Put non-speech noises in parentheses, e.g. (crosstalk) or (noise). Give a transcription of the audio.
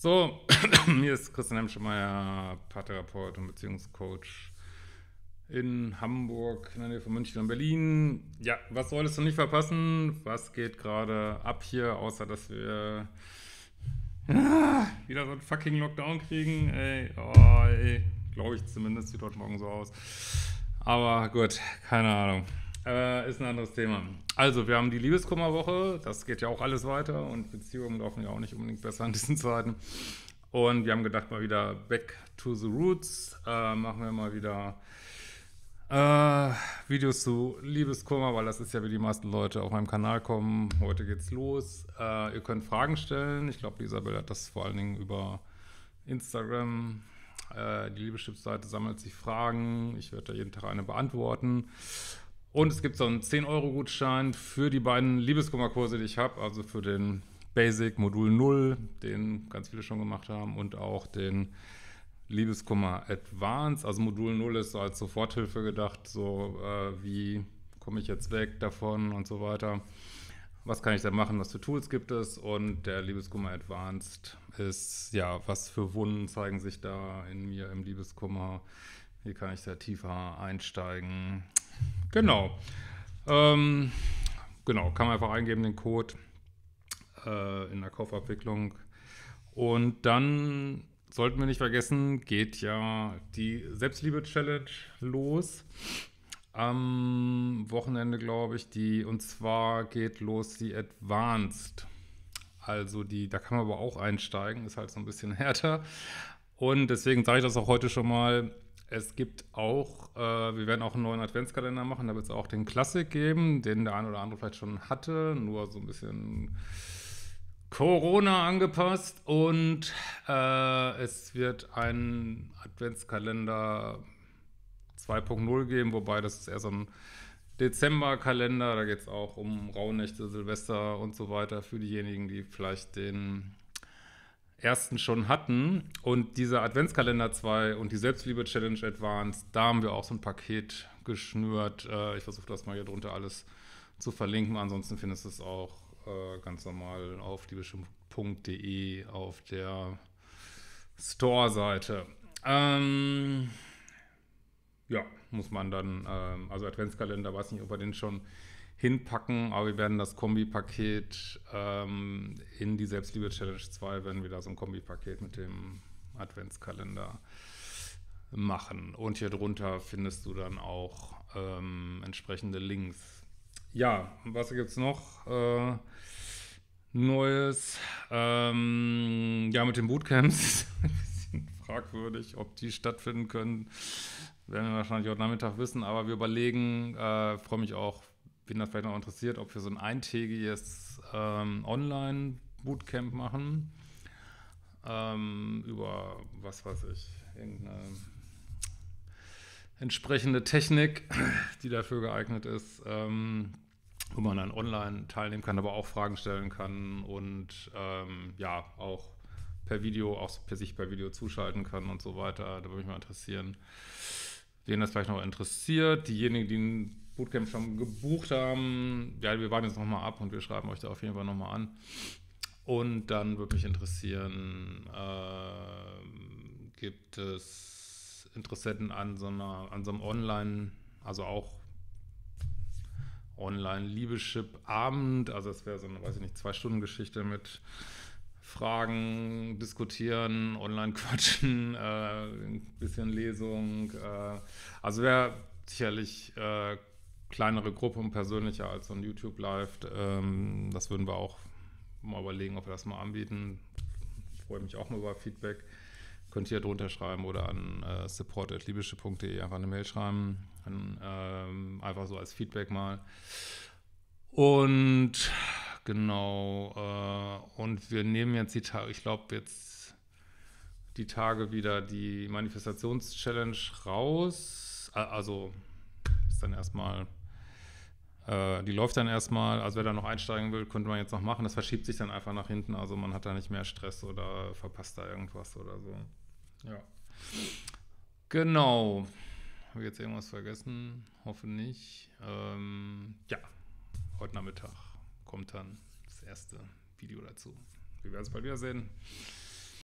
So, (clears throat) hier ist Christian Hemschemeyer, Paartherapeut und Beziehungscoach in Hamburg, in der Nähe von München und Berlin. Ja, was solltest du nicht verpassen? Was geht gerade ab hier, außer dass wir ah, wieder so einen fucking Lockdown kriegen? Ey, oh, ey. glaube ich zumindest, sieht heute Morgen so aus. Aber gut, keine Ahnung. Äh, ist ein anderes Thema. Also, wir haben die Liebeskummerwoche. Das geht ja auch alles weiter und Beziehungen laufen ja auch nicht unbedingt besser in diesen Zeiten. Und wir haben gedacht, mal wieder back to the roots. Äh, machen wir mal wieder äh, Videos zu Liebeskummer, weil das ist ja, wie die meisten Leute auf meinem Kanal kommen. Heute geht's los. Äh, ihr könnt Fragen stellen. Ich glaube, Isabel hat das vor allen Dingen über Instagram. Äh, die Liebeschips-Seite sammelt sich Fragen. Ich werde da jeden Tag eine beantworten. Und es gibt so einen 10-Euro-Gutschein für die beiden Liebeskummerkurse, die ich habe, also für den Basic Modul 0, den ganz viele schon gemacht haben, und auch den Liebeskummer Advanced. Also Modul 0 ist so als Soforthilfe gedacht, so äh, wie komme ich jetzt weg davon und so weiter. Was kann ich da machen? Was für Tools gibt es? Und der Liebeskummer Advanced ist, ja, was für Wunden zeigen sich da in mir im Liebeskummer? Wie kann ich da tiefer einsteigen? Genau. Ähm, genau, kann man einfach eingeben, den Code äh, in der Kaufabwicklung. Und dann sollten wir nicht vergessen, geht ja die Selbstliebe-Challenge los. Am Wochenende, glaube ich, die, und zwar geht los die Advanced. Also die, da kann man aber auch einsteigen, ist halt so ein bisschen (laughs) härter. Und deswegen sage ich das auch heute schon mal. Es gibt auch, äh, wir werden auch einen neuen Adventskalender machen, da wird es auch den Klassik geben, den der eine oder andere vielleicht schon hatte, nur so ein bisschen Corona angepasst. Und äh, es wird einen Adventskalender 2.0 geben, wobei das ist eher so ein Dezemberkalender, da geht es auch um Rauhnächte, Silvester und so weiter, für diejenigen, die vielleicht den ersten schon hatten. Und dieser Adventskalender 2 und die Selbstliebe-Challenge Advanced, da haben wir auch so ein Paket geschnürt. Äh, ich versuche das mal hier drunter alles zu verlinken. Ansonsten findest du es auch äh, ganz normal auf liebeschimpf.de auf der Store-Seite. Ähm, ja, muss man dann, ähm, also Adventskalender, weiß nicht, ob wir den schon hinpacken, aber wir werden das Kombipaket ähm, in die Selbstliebe-Challenge 2, werden wir da so ein Kombipaket mit dem Adventskalender machen. Und hier drunter findest du dann auch ähm, entsprechende Links. Ja, was gibt es noch? Äh, Neues. Ähm, ja, mit den Bootcamps. (laughs) fragwürdig, ob die stattfinden können. Werden wir wahrscheinlich heute Nachmittag wissen, aber wir überlegen, äh, freue mich auch, bin da vielleicht noch interessiert, ob wir so ein eintägiges ähm, Online-Bootcamp machen. Ähm, über, was weiß ich, irgendeine entsprechende Technik, (clears throat) die dafür geeignet ist, ähm, wo man dann online teilnehmen kann, aber auch Fragen stellen kann und ähm, ja, auch per Video, auch per sich per Video zuschalten kann und so weiter. Da würde mich mal interessieren, wen das vielleicht noch interessiert. Diejenigen, die Bootcamp schon gebucht haben, ja, wir warten jetzt nochmal ab und wir schreiben euch da auf jeden Fall nochmal an. Und dann würde mich interessieren, äh, gibt es Interessenten an so, einer, an so einem Online, also auch Online-Liebeschip-Abend, also es wäre so eine, weiß ich nicht, Zwei-Stunden-Geschichte mit Fragen, diskutieren, online quatschen, (laughs) äh, ein bisschen Lesung. Äh, also wäre sicherlich äh, kleinere Gruppe und persönlicher als so ein YouTube Live. Ähm, das würden wir auch mal überlegen, ob wir das mal anbieten. Freue mich auch mal über Feedback. Könnt ihr drunter schreiben oder an äh, support.liebische.de einfach eine Mail schreiben. An, ähm, einfach so als Feedback mal. Und genau, äh, und wir nehmen jetzt die Tage, ich glaube jetzt die Tage wieder die Manifestations-Challenge raus. Also ist dann erstmal äh, die läuft dann erstmal, also wer da noch einsteigen will, könnte man jetzt noch machen. Das verschiebt sich dann einfach nach hinten, also man hat da nicht mehr Stress oder verpasst da irgendwas oder so. Ja. Genau. Habe ich jetzt irgendwas vergessen? Hoffe nicht. Ähm, ja, heute Nachmittag kommt dann das erste Video dazu. Wir werden es bald wiedersehen.